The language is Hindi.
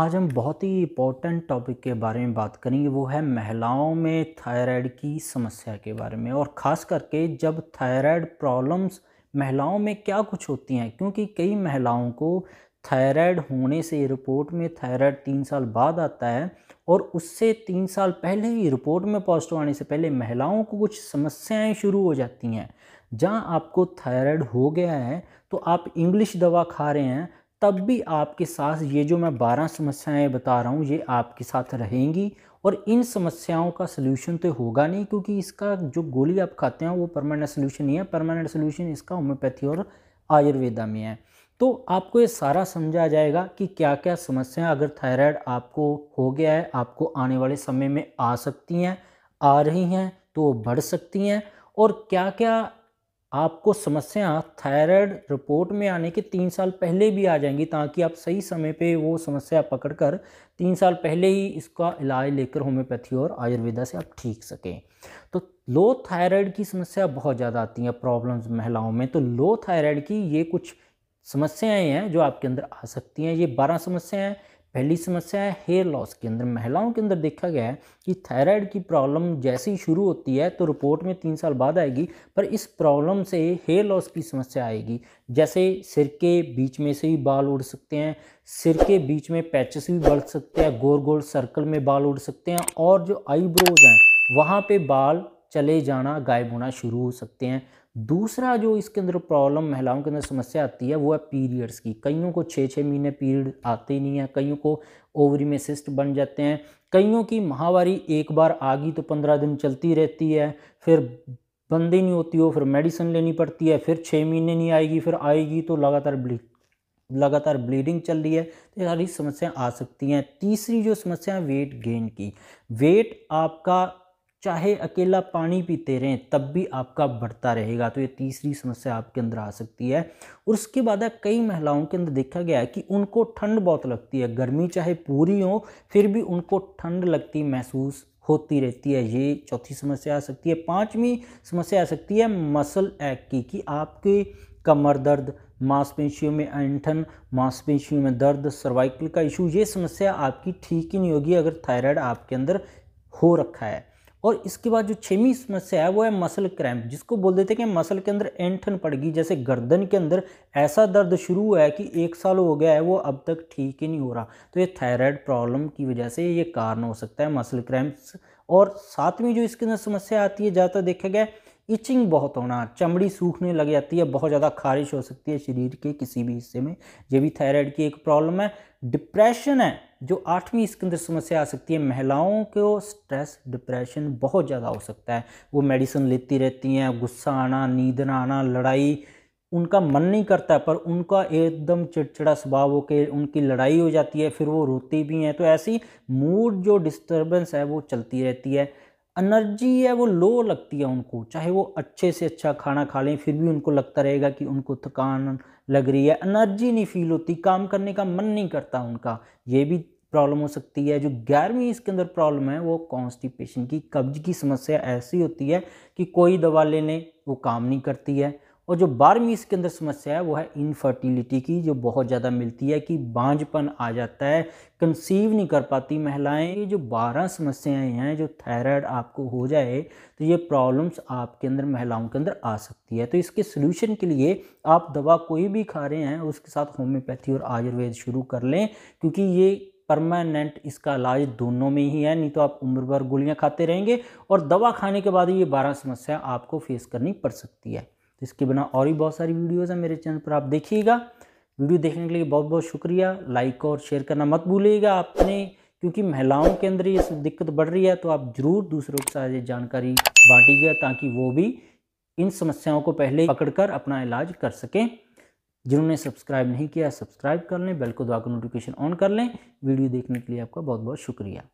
आज हम बहुत ही इम्पोर्टेंट टॉपिक के बारे में बात करेंगे वो है महिलाओं में थायराइड की समस्या के बारे में और ख़ास करके जब थायराइड प्रॉब्लम्स महिलाओं में क्या कुछ होती हैं क्योंकि कई महिलाओं को थायराइड होने से रिपोर्ट में थायराइड तीन साल बाद आता है और उससे तीन साल पहले ही रिपोर्ट में पॉजिटिव आने से पहले महिलाओं को कुछ समस्याएं शुरू हो जाती हैं जहां आपको थायराइड हो गया है तो आप इंग्लिश दवा खा रहे हैं तब भी आपके साथ ये जो मैं बारह समस्याएं बता रहा हूँ ये आपके साथ रहेंगी और इन समस्याओं का सलूशन तो होगा नहीं क्योंकि इसका जो गोली आप खाते हैं वो परमानेंट सलूशन नहीं है परमानेंट सलूशन इसका होम्योपैथी और आयुर्वेदा में है तो आपको ये सारा समझा जाएगा कि क्या क्या समस्याएं अगर थायराइड आपको हो गया है आपको आने वाले समय में आ सकती हैं आ रही हैं तो बढ़ सकती हैं और क्या क्या आपको समस्या थायराइड रिपोर्ट में आने के तीन साल पहले भी आ जाएंगी ताकि आप सही समय पे वो समस्या पकड़ कर तीन साल पहले ही इसका इलाज लेकर होम्योपैथी और आयुर्वेदा से आप ठीक सकें तो लो थायराइड की समस्या बहुत ज़्यादा आती है प्रॉब्लम्स महिलाओं में तो लो थायराइड की ये कुछ समस्याएं हैं जो आपके अंदर आ सकती हैं ये बारह समस्याएं हैं पहली समस्या है हेयर लॉस के अंदर महिलाओं के अंदर देखा गया है कि थायराइड की प्रॉब्लम जैसे ही शुरू होती है तो रिपोर्ट में तीन साल बाद आएगी पर इस प्रॉब्लम से हेयर लॉस की समस्या आएगी जैसे सिर के बीच में से भी बाल उड़ सकते हैं सिर के बीच में पैचेस भी बढ़ सकते हैं गोल गोल सर्कल में बाल उड़ सकते हैं और जो आईब्रोज हैं वहाँ पे बाल चले जाना गायब होना शुरू हो सकते हैं दूसरा जो इसके अंदर प्रॉब्लम महिलाओं के अंदर समस्या आती है वो है पीरियड्स की कईयों को छः छः महीने पीरियड आते ही नहीं है कईयों को ओवरी में सिस्ट बन जाते हैं कईयों की माहवारी एक बार आ गई तो पंद्रह दिन चलती रहती है फिर बंद ही नहीं होती हो फिर मेडिसिन लेनी पड़ती है फिर छः महीने नहीं आएगी फिर आएगी तो लगातार ब्लीड लगातार ब्लीडिंग चल रही है तो सारी समस्याएं आ सकती हैं तीसरी जो समस्या है वेट गेन की वेट आपका चाहे अकेला पानी पीते रहें तब भी आपका बढ़ता रहेगा तो ये तीसरी समस्या आपके अंदर आ सकती है और उसके बाद कई महिलाओं के अंदर देखा गया है कि उनको ठंड बहुत लगती है गर्मी चाहे पूरी हो फिर भी उनको ठंड लगती महसूस होती रहती है ये चौथी समस्या आ सकती है पांचवी समस्या आ सकती है मसल एक की कि आपके कमर दर्द मांसपेशियों में ऐंठन मांसपेशियों में दर्द सर्वाइकल का इशू ये समस्या आपकी ठीक ही नहीं होगी अगर थायराइड आपके अंदर हो रखा है और इसके बाद जो छवीं समस्या है वो है मसल क्रैम्प जिसको बोल देते हैं कि मसल के अंदर एंठन पड़ गई जैसे गर्दन के अंदर ऐसा दर्द शुरू हुआ है कि एक साल हो गया है वो अब तक ठीक ही नहीं हो रहा तो ये थायराइड प्रॉब्लम की वजह से ये कारण हो सकता है मसल क्रैम्प्स और सातवीं जो इसके अंदर समस्या आती है ज़्यादातर देखा गया इचिंग बहुत होना चमड़ी सूखने लग जाती है बहुत ज़्यादा खारिश हो सकती है शरीर के किसी भी हिस्से में ये भी थायराइड की एक प्रॉब्लम है डिप्रेशन है जो आठवीं इसके अंदर समस्या आ सकती है महिलाओं को स्ट्रेस डिप्रेशन बहुत ज़्यादा हो सकता है वो मेडिसिन लेती रहती हैं गुस्सा आना नींद ना आना लड़ाई उनका मन नहीं करता पर उनका एकदम चिड़चिड़ा स्वभाव हो के उनकी लड़ाई हो जाती है फिर वो रोती भी हैं तो ऐसी मूड जो डिस्टर्बेंस है वो चलती रहती है एनर्जी है वो लो लगती है उनको चाहे वो अच्छे से अच्छा खाना खा लें फिर भी उनको लगता रहेगा कि उनको थकान लग रही है एनर्जी नहीं फील होती काम करने का मन नहीं करता उनका ये भी प्रॉब्लम हो सकती है जो ग्यारहवीं इसके अंदर प्रॉब्लम है वो कॉन्स्टिपेशन की कब्ज की समस्या ऐसी होती है कि कोई दवा लेने वो काम नहीं करती है और जो बारहवीं इसके अंदर समस्या है वो है इनफर्टिलिटी की जो बहुत ज़्यादा मिलती है कि बांझपन आ जाता है कंसीव नहीं कर पाती महिलाएं ये जो बारह समस्याएं हैं जो थायराइड आपको हो जाए तो ये प्रॉब्लम्स आपके अंदर महिलाओं के अंदर आ सकती है तो इसके सोल्यूशन के लिए आप दवा कोई भी खा रहे हैं उसके साथ होम्योपैथी और आयुर्वेद शुरू कर लें क्योंकि ये परमानेंट इसका इलाज दोनों में ही है नहीं तो आप उम्र भर गोलियाँ खाते रहेंगे और दवा खाने के बाद ये बारह समस्या आपको फेस करनी पड़ सकती है तो इसके बिना और भी बहुत सारी वीडियोज़ हैं मेरे चैनल पर आप देखिएगा वीडियो देखने के लिए बहुत बहुत शुक्रिया लाइक और शेयर करना मत भूलिएगा आपने क्योंकि महिलाओं के अंदर ये दिक्कत बढ़ रही है तो आप ज़रूर दूसरों के साथ ये जानकारी बांटिएगा ताकि वो भी इन समस्याओं को पहले पकड़कर अपना इलाज कर सकें जिन्होंने सब्सक्राइब नहीं किया सब्सक्राइब कर लें बेल को दबाकर नोटिफिकेशन ऑन कर लें वीडियो देखने के लिए आपका बहुत बहुत शुक्रिया